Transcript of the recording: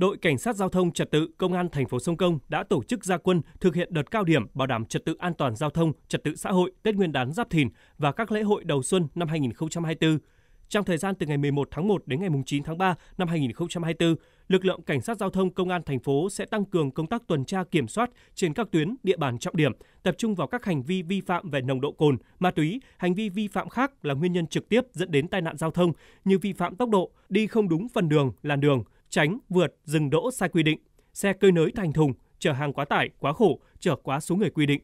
đội cảnh sát giao thông trật tự công an thành phố Sông Công đã tổ chức gia quân thực hiện đợt cao điểm bảo đảm trật tự an toàn giao thông, trật tự xã hội Tết Nguyên đán Giáp Thìn và các lễ hội đầu xuân năm 2024. Trong thời gian từ ngày 11 tháng 1 đến ngày 9 tháng 3 năm 2024, lực lượng cảnh sát giao thông công an thành phố sẽ tăng cường công tác tuần tra kiểm soát trên các tuyến địa bàn trọng điểm, tập trung vào các hành vi vi phạm về nồng độ cồn, ma túy, hành vi vi phạm khác là nguyên nhân trực tiếp dẫn đến tai nạn giao thông như vi phạm tốc độ, đi không đúng phần đường, làn đường, tránh vượt dừng đỗ sai quy định, xe cơi nới thành thùng, chở hàng quá tải, quá khổ, chở quá số người quy định.